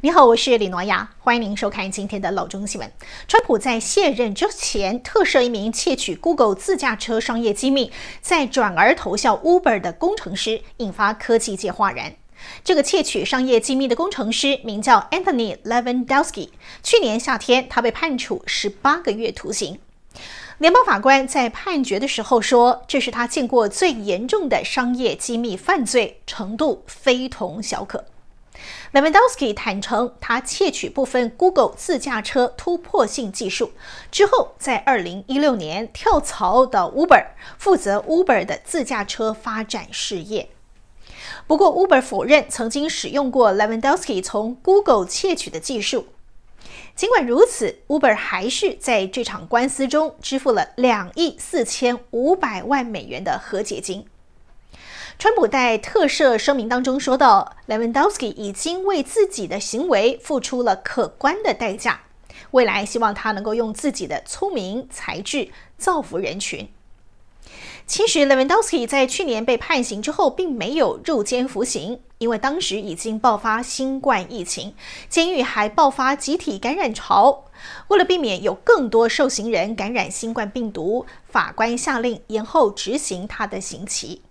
你好，我是李诺亚，欢迎您收看今天的《老中新闻》。川普在卸任之前特赦一名窃取 Google 自驾车商业机密、再转而投效 Uber 的工程师，引发科技界哗然。这个窃取商业机密的工程师名叫 Anthony Levandowski，去年夏天他被判处18个月徒刑。联邦法官在判决的时候说：“这是他见过最严重的商业机密犯罪，程度非同小可。” l e w a n d o w s k i 坦诚，他窃取部分 Google 自驾车突破性技术之后，在2016年跳槽到 Uber，负责 Uber 的自驾车发展事业。不过，Uber 否认曾经使用过 l e w a n d o w s k i 从 Google 窃取的技术。尽管如此，Uber 还是在这场官司中支付了2亿4500万美元的和解金。川普在特赦声明当中说到，l e w a n d o w s k i 已经为自己的行为付出了可观的代价，未来希望他能够用自己的聪明才智造福人群。其实，l e w a n d o w s k i 在去年被判刑之后，并没有入监服刑，因为当时已经爆发新冠疫情，监狱还爆发集体感染潮，为了避免有更多受刑人感染新冠病毒，法官下令延后执行他的刑期。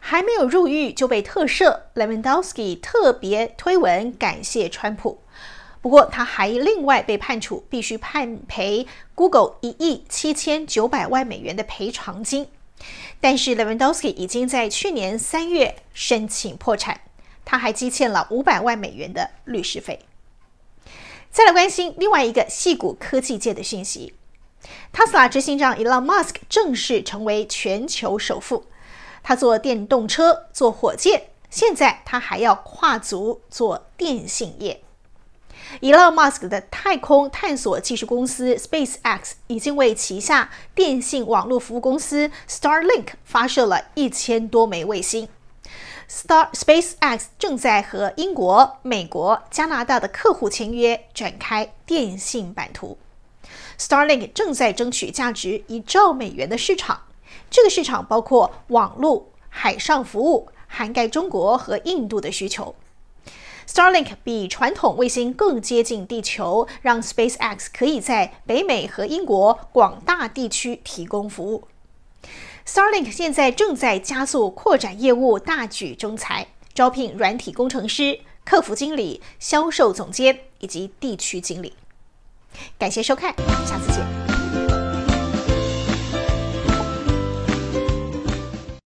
还没有入狱就被特赦 l e w a n d o w s k i 特别推文感谢川普。不过他还另外被判处必须判赔 Google 一亿七千九百万美元的赔偿金。但是 l e w a n d o w s k i 已经在去年三月申请破产，他还积欠了五百万美元的律师费。再来关心另外一个细谷科技界的讯息，Tesla 执行长 Elon Musk 正式成为全球首富。他坐电动车，坐火箭，现在他还要跨足做电信业。Elon Musk 的太空探索技术公司 SpaceX 已经为旗下电信网络服务公司 Starlink 发射了一千多枚卫星。Star SpaceX 正在和英国、美国、加拿大的客户签约，展开电信版图。Starlink 正在争取价值一兆美元的市场。这个市场包括网络、海上服务，涵盖中国和印度的需求。Starlink 比传统卫星更接近地球，让 SpaceX 可以在北美和英国广大地区提供服务。Starlink 现在正在加速扩展业务，大举征才，招聘软体工程师、客服经理、销售总监以及地区经理。感谢收看，下次见。